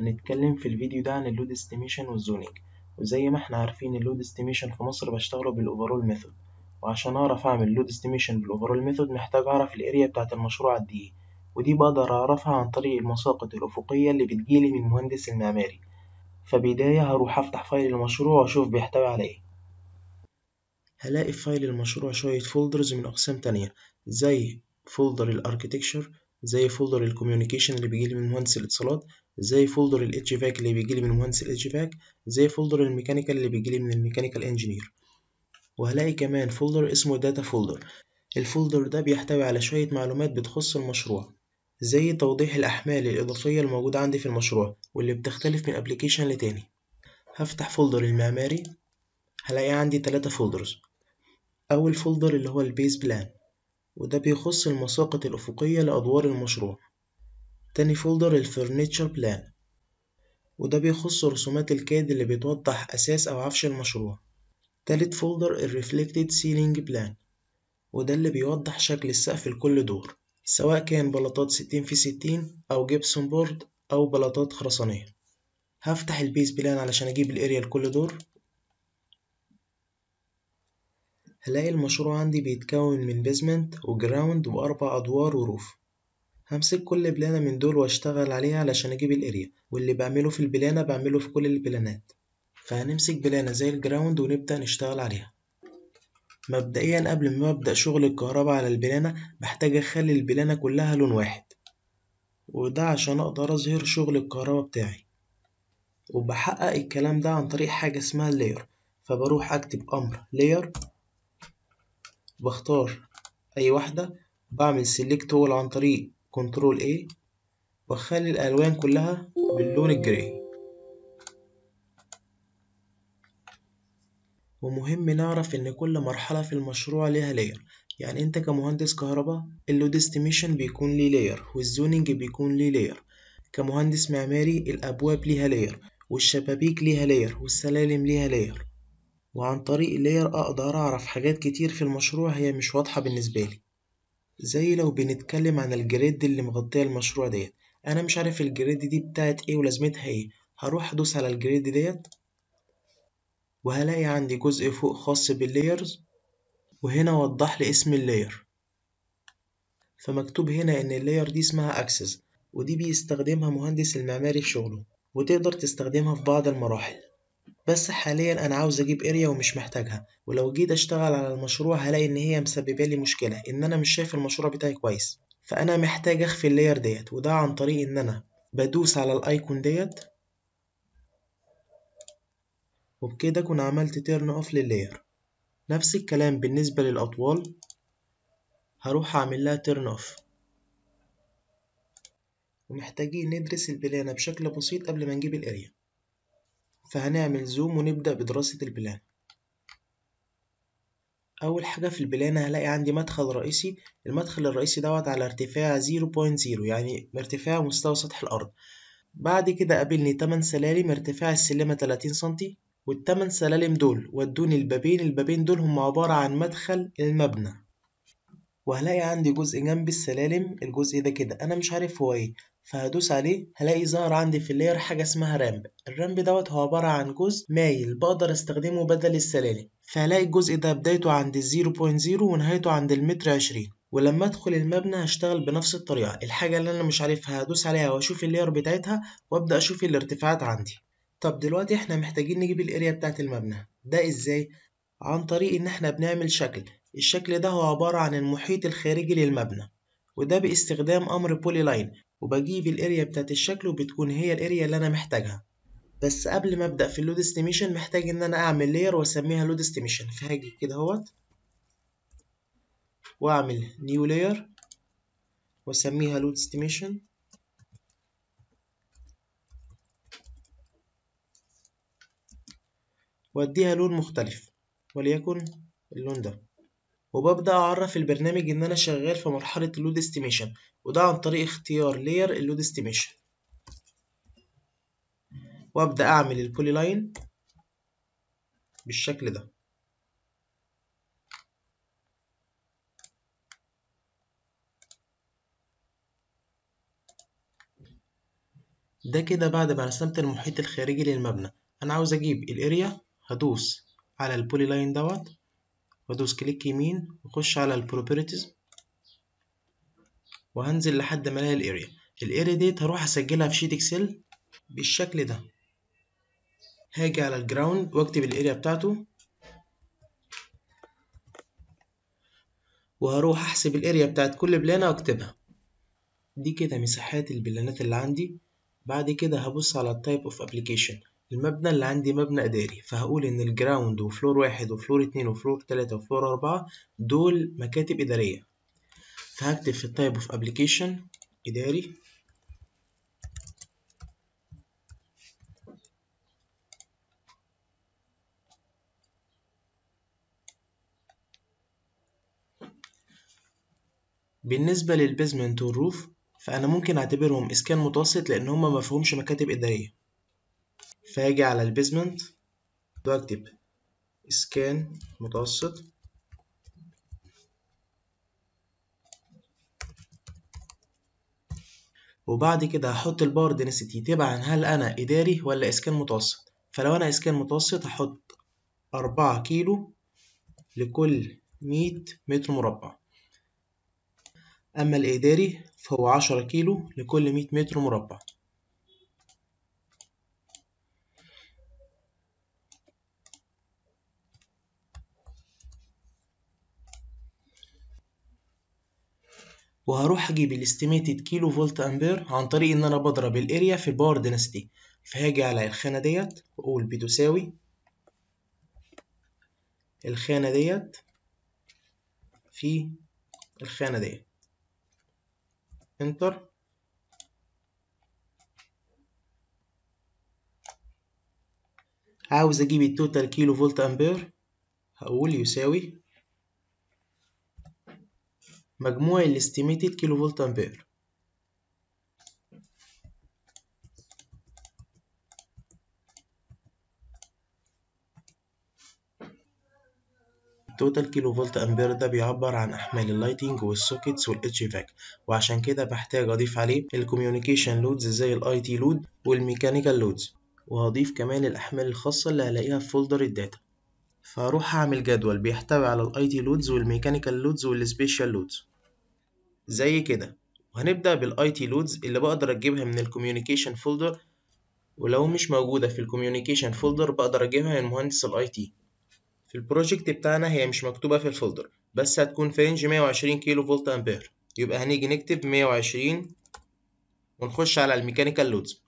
هنتكلم في الفيديو ده عن اللود استيميشن والزونينج وزي ما احنا عارفين اللود استيميشن في مصر بشتغله بالاوفرول ميثود وعشان اعرف اعمل لود استيميشن بالاوفرول ميثود محتاج اعرف الاريا بتاعه المشروع قد ايه ودي بقدر اعرفها عن طريق المساقط الافقيه اللي بتجيلي من المهندس المعماري فبدايه هروح افتح فايل المشروع واشوف بيحتوي على ايه هلاقي في فايل المشروع شويه فولدرز من اقسام تانية زي فولدر الاركتكتشر زي فولدر الكوميونيكيشن اللي بيجيلي من مهندس الاتصالات زي فولدر الاتش فاك اللي بيجيلي من مهندس الاتش فاك زي فولدر الميكانيكال اللي بيجيلي من الميكانيكال انجينير وهلاقي كمان فولدر اسمه داتا فولدر الفولدر ده بيحتوي على شوية معلومات بتخص المشروع زي توضيح الأحمال الإضافية الموجودة عندي في المشروع واللي بتختلف من أبليكيشن لتاني هفتح فولدر المعماري هلاقي عندي تلاتة فولدرز أول فولدر اللي هو البيز بلان وده بيخص المساقط الأفقية لأدوار المشروع تاني فولدر الفرنيتشر بلان وده بيخص رسومات الكاد اللي بتوضح أساس أو عفش المشروع تالت فولدر الريفلكتد سيلينج بلان وده اللي بيوضح شكل السقف لكل دور سواء كان بلاطات ستين في ستين أو جبسون بورد أو بلاطات خرسانية هفتح البيز بلان علشان أجيب الأريا لكل دور هلاقي المشروع عندي بيتكون من بيزمنت وجراوند وأربع أدوار وروف همسك كل بلانة من دول واشتغل عليها علشان أجيب الأريا واللي بعمله في البلانة بعمله في كل البلانات فهنمسك بلانة زي الجراوند ونبدأ نشتغل عليها مبدئيا قبل ما أبدأ شغل الكهربا على البلانة بحتاج أخلي البلانة كلها لون واحد وده عشان أقدر أظهر شغل الكهربا بتاعي وبحقق الكلام ده عن طريق حاجة اسمها layer فبروح أكتب أمر layer بختار أي واحدة بعمل select tool عن طريق كنترول A وأخلي الألوان كلها باللون الجراي ومهم نعرف إن كل مرحلة في المشروع ليها لاير يعني أنت كمهندس كهرباء اللود استيميشن بيكون ليه لاير والزونينج بيكون ليه لاير كمهندس معماري الأبواب ليها لاير والشبابيك ليها لاير والسلالم ليها لاير وعن طريق اللاير أقدر أعرف حاجات كتير في المشروع هي مش واضحة بالنسبة لي زي لو بنتكلم عن الجريد اللي مغطية المشروع ديت أنا مش عارف الجريد دي بتاعت إيه ولازمتها إيه هروح أدوس على الجريد ديت وهلاقي عندي جزء فوق خاص باللايرز وهنا وضح لي اسم اللاير فمكتوب هنا إن اللاير دي اسمها أكسس ودي بيستخدمها مهندس المعماري في شغله وتقدر تستخدمها في بعض المراحل بس حاليا أنا عاوز أجيب اريا ومش محتاجها ولو جيت أشتغل على المشروع هلاقي إن هي مسببالي مشكلة إن أنا مش شايف المشروع بتاعي كويس فأنا محتاج أخفي اللاير ديت وده عن طريق إن أنا بدوس على الأيكون ديت وبكده أكون عملت تيرن أوف لللاير نفس الكلام بالنسبة للأطوال هروح أعمل لها تيرن أوف ومحتاجين ندرس البلانة بشكل بسيط قبل ما نجيب الاريا فهنعمل زوم ونبدأ بدراسة البلان أول حاجة في البلان هلاقي عندي مدخل رئيسي المدخل الرئيسي دوت على ارتفاع 0.0 يعني ارتفاع مستوى سطح الأرض بعد كده قابلني تمن سلالم ارتفاع السلمة 30 سنتي والتمن سلالم دول ودوني البابين البابين دول هم عبارة عن مدخل المبنى وهلاقي عندي جزء جنب السلالم الجزء ده كده أنا مش عارف هو ايه فهدوس عليه هلاقي ظهر عندي في اللير حاجة اسمها رامب الرامب دوت هو عبارة عن جزء مايل بقدر استخدمه بدل السلالم فهلاقي الجزء ده بدايته عند الزيرو 0.0 ونهايته عند المتر عشرين ولما ادخل المبنى هشتغل بنفس الطريقة الحاجة اللي انا مش عارفها هدوس عليها واشوف اللير بتاعتها وابدأ اشوف الارتفاعات عندي طب دلوقتي احنا محتاجين نجيب الاريا بتاعت المبنى ده ازاي؟ عن طريق ان احنا بنعمل شكل الشكل ده هو عبارة عن المحيط الخارجي للمبنى وده باستخدام امر بولي لاين وبجيب الاريا بتاعت الشكل وبتكون هي الاريا اللي انا محتاجها بس قبل ما ابدا في اللود استيميشن محتاج ان انا اعمل لير واسميها لود استيميشن فهاجي كده اهوت واعمل نيو لير واسميها لود استيميشن واديها لون مختلف وليكن اللون ده وببدأ أعرف البرنامج إن أنا شغال في مرحلة اللود استيميشن وده عن طريق اختيار layer اللود استيميشن وأبدأ أعمل البولي لاين بالشكل ده ده كده بعد ما رسمت المحيط الخارجي للمبنى أنا عاوز أجيب الأريا هدوس على البولي لاين دوت وادوس كليك يمين واخش على البروبرتيز وهنزل لحد ما الاقي الاريا الاريا ديت هروح اسجلها في شيت اكسل بالشكل ده هاجي على الجراوند واكتب الاريا بتاعته وهروح احسب الاريا بتاعت كل بلانة واكتبها دي كده مساحات البلانات اللي عندي بعد كده هبص على التايب اوف ابلكيشن المبنى اللي عندي مبنى إداري فهقول إن الجراوند وفلور واحد وفلور اتنين وفلور تلاتة وفلور أربعة دول مكاتب إدارية فهكتب في التايب اوف ابليكيشن إداري بالنسبة للبيزمنت والروف فأنا ممكن أعتبرهم إسكان متوسط لأن هما مفهومش مكاتب إدارية فهاجي على البيزمنت واكتب اسكان متوسط وبعد كده هحط الباور دينسيتي تبعا هل انا اداري ولا اسكان متوسط فلو انا اسكان متوسط هحط أربعة كيلو لكل مية متر مربع اما الاداري فهو عشرة كيلو لكل مية متر مربع وهروح اجيب الاستيميتد كيلو فولت امبير عن طريق ان انا بضرب الاريا في الباور دنسيتي فهاجي على الخانة ديت واقول بتساوي الخانة ديت في الخانة ديت انتر عاوز اجيب التوتال كيلو فولت امبير هقول يساوي مجموع الاستيميتد estimated كيلو فولت أمبير التوتال كيلو فولت امبير ده بيعبر عن احمال اللايتنج والسوكيتس والاتش فاك وعشان كده بحتاج اضيف عليه الكوميونيكيشن لودز زي الاي تي لود والميكانيكال لودز وهضيف كمان الاحمال الخاصه اللي هلاقيها في فولدر الداتا فاروح اعمل جدول بيحتوي على الاي تي لودز والميكانيكال لودز والسبيشال لودز زي كده وهنبدأ بالاي تي لودز اللي بقدر اجيبها من الكوميونيكيشن فولدر ولو مش موجودة في الكوميونيكيشن فولدر بقدر اجيبها من مهندس الاي تي في البروجكت بتاعنا هي مش مكتوبة في الفولدر بس هتكون في رينج 120 كيلو فولت امبير يبقى هنيجي نكتب 120 ونخش على الميكانيكال لودز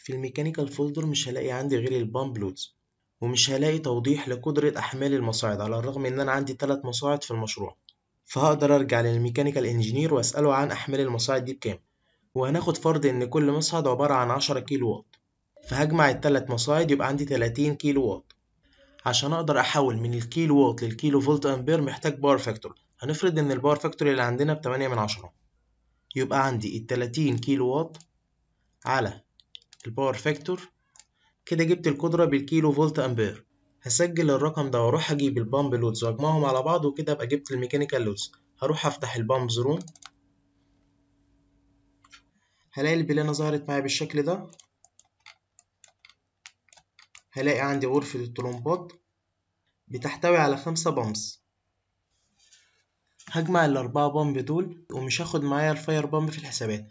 في الميكانيكال فولدر مش هلاقي عندي غير البامب لودز ومش هلاقي توضيح لقدرة أحمال المصاعد على الرغم إن أنا عندي تلات مصاعد في المشروع فهقدر أرجع للميكانيكال إنجينير وأسأله عن أحمال المصاعد دي بكام وهناخد فرض إن كل مصعد عبارة عن عشرة كيلو واط فهجمع التلات مصاعد يبقى عندي تلاتين كيلو واط عشان أقدر أحول من الكيلو واط للكيلو فولت أمبير محتاج باور فاكتور هنفرض إن الباور فاكتور اللي عندنا بتمانية من عشرة يبقى عندي التلاتين كيلو واط على الباور فاكتور كده جبت القدرة بالكيلو فولت أمبير هسجل الرقم ده واروح اجيب البامب لودز واجمعهم على بعض وكده ابقى جبت الميكانيكال لودز هروح افتح البامبز روم هلاقي البلانة ظهرت معايا بالشكل ده هلاقي عندي غرفة الطلمبات بتحتوي على خمسة بامبس هجمع الأربعة بامب دول ومش هاخد معايا الفاير بامب في الحسابات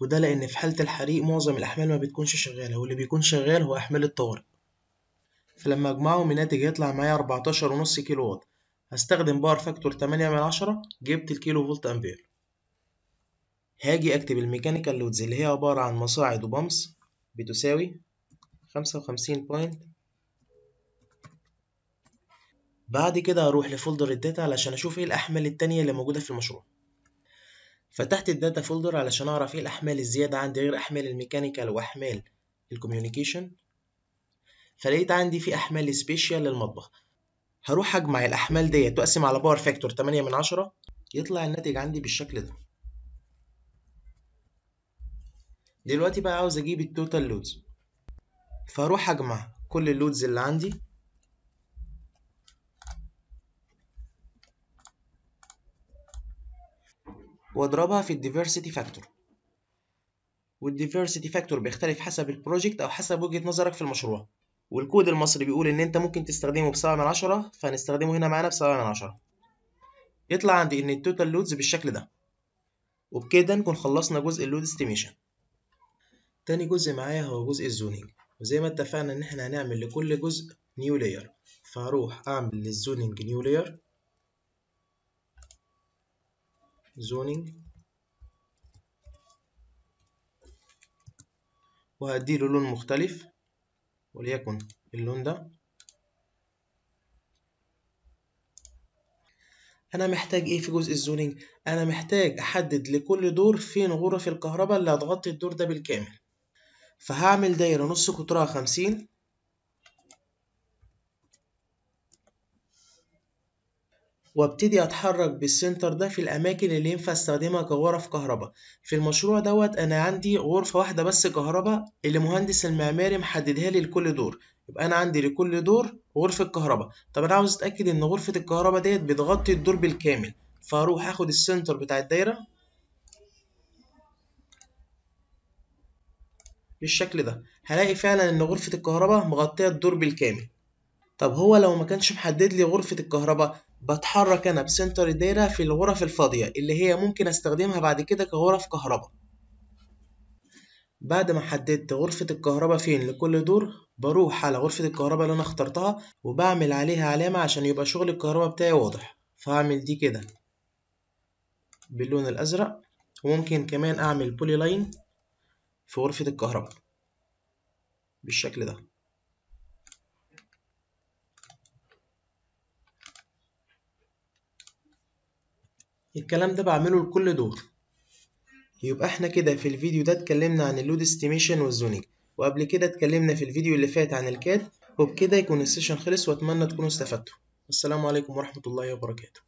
وده لأن في حالة الحريق معظم الأحمال ما بتكونش شغالة واللي بيكون شغال هو أحمال الطوارئ فلما أجمعهم الناتج هيطلع معايا أربعتاشر ونص كيلو واط هستخدم باور فاكتور تمانية من عشرة جبت الكيلو فولت أمبير هاجي أكتب الميكانيكال لودز اللي هي عبارة عن مصاعد وبمص بتساوي خمسة وخمسين بوينت بعد كده هروح لفولدر الداتا علشان أشوف إيه الأحمال التانية اللي موجودة في المشروع فتحت الداتا فولدر علشان أعرف إيه الأحمال الزيادة عندي غير أحمال الميكانيكال وأحمال الكوميونيكيشن فلقيت عندي في أحمال سبيشال للمطبخ هروح أجمع الأحمال ديت وأقسم على باور فاكتور 8 من 10 يطلع الناتج عندي بالشكل ده دلوقتي بقى عاوز أجيب التوتال لودز فهروح أجمع كل اللودز اللي عندي واضربها في الديفيرسيتي فاكتور والديفيرسيتي فاكتور بيختلف حسب البروجكت او حسب وجهة نظرك في المشروع والكود المصري بيقول ان انت ممكن تستخدمه بسبعة من عشرة فهنستخدمه هنا معانا بسبعة من عشرة يطلع عندي ان التوتال لودز بالشكل ده وبكده نكون خلصنا جزء اللود استيميشن تاني جزء معايا هو جزء الزونينج وزي ما اتفقنا ان احنا هنعمل لكل جزء نيو لاير فهروح اعمل للزونينج نيو لاير زونينج وهديله لون مختلف وليكن اللون ده انا محتاج ايه في جزء الزونينج انا محتاج احدد لكل دور فين غرف الكهرباء اللي هتغطي الدور ده بالكامل فهعمل دايره نص قطرها خمسين وابتدي اتحرك بالسنتر ده في الاماكن اللي ينفع استخدمها كغرف كهرباء في المشروع دوت انا عندي غرفه واحده بس كهرباء اللي مهندس المعماري محددها لي لكل دور يبقى انا عندي لكل دور غرفه كهرباء طب انا عاوز اتاكد ان غرفه الكهرباء ديت بتغطي الدور بالكامل فاروح اخد السنتر بتاع الدايره بالشكل ده هلاقي فعلا ان غرفه الكهرباء مغطيه الدور بالكامل طب هو لو ما كانش محدد لي غرفه الكهرباء بتحرك أنا بسنتر الدايرة في الغرف الفاضية اللي هي ممكن أستخدمها بعد كده كغرف كهرباء بعد ما حددت غرفة الكهرباء فين لكل دور بروح على غرفة الكهرباء اللي أنا اخترتها وبعمل عليها علامة عشان يبقى شغل الكهرباء بتاعي واضح فهعمل دي كده باللون الأزرق وممكن كمان أعمل بولي لاين في غرفة الكهرباء بالشكل ده الكلام ده بعمله لكل دور يبقى احنا كده في الفيديو ده اتكلمنا عن اللود استيميشن والزونج وقبل كده اتكلمنا في الفيديو اللي فات عن الكاد وبكده يكون السيشن خلص واتمنى تكونوا استفدتوا السلام عليكم ورحمة الله وبركاته